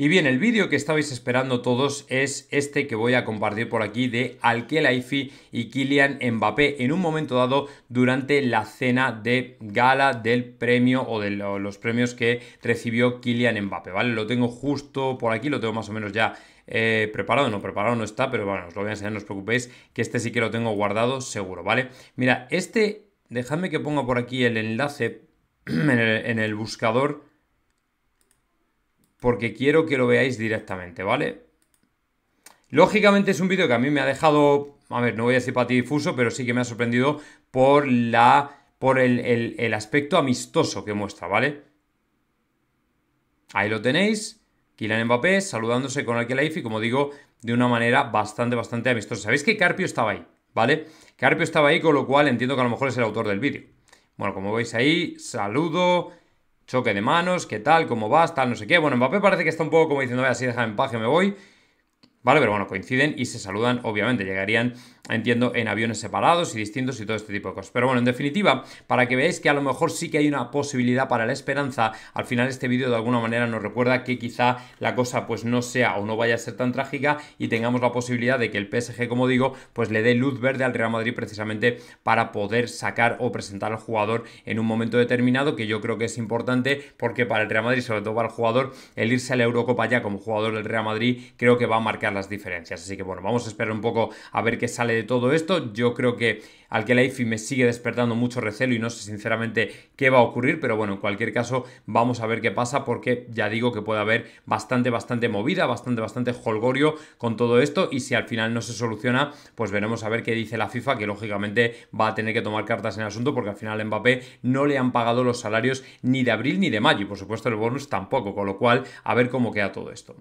Y bien, el vídeo que estabais esperando todos es este que voy a compartir por aquí de Alkelaifi y Kylian Mbappé en un momento dado durante la cena de gala del premio o de los premios que recibió Kylian Mbappé, ¿vale? Lo tengo justo por aquí, lo tengo más o menos ya eh, preparado, no preparado no está, pero bueno, os lo voy a enseñar, no os preocupéis, que este sí que lo tengo guardado seguro, ¿vale? Mira, este, dejadme que ponga por aquí el enlace en el buscador porque quiero que lo veáis directamente, ¿vale? Lógicamente es un vídeo que a mí me ha dejado, a ver, no voy a decir difuso, pero sí que me ha sorprendido por la por el, aspecto amistoso que muestra, ¿vale? Ahí lo tenéis, Kylian Mbappé saludándose con al y como digo, de una manera bastante, bastante amistosa. Sabéis que Carpio estaba ahí, ¿vale? Carpio estaba ahí, con lo cual entiendo que a lo mejor es el autor del vídeo. Bueno, como veis ahí, saludo, choque de manos, qué tal, cómo vas, tal, no sé qué. Bueno, Mbappé parece que está un poco como diciendo, vaya, así déjame en paz, me voy. Vale, pero bueno, coinciden y se saludan, obviamente, llegarían entiendo, en aviones separados y distintos y todo este tipo de cosas. Pero bueno, en definitiva, para que veáis que a lo mejor sí que hay una posibilidad para la esperanza, al final este vídeo de alguna manera nos recuerda que quizá la cosa pues no sea o no vaya a ser tan trágica y tengamos la posibilidad de que el PSG, como digo, pues le dé luz verde al Real Madrid precisamente para poder sacar o presentar al jugador en un momento determinado, que yo creo que es importante porque para el Real Madrid, sobre todo para el jugador, el irse a la Eurocopa ya como jugador del Real Madrid creo que va a marcar las diferencias. Así que bueno, vamos a esperar un poco a ver qué sale todo esto. Yo creo que al que la IFI me sigue despertando mucho recelo y no sé sinceramente qué va a ocurrir, pero bueno, en cualquier caso vamos a ver qué pasa porque ya digo que puede haber bastante, bastante movida, bastante, bastante holgorio con todo esto y si al final no se soluciona, pues veremos a ver qué dice la FIFA, que lógicamente va a tener que tomar cartas en el asunto porque al final Mbappé no le han pagado los salarios ni de abril ni de mayo y por supuesto el bonus tampoco, con lo cual a ver cómo queda todo esto.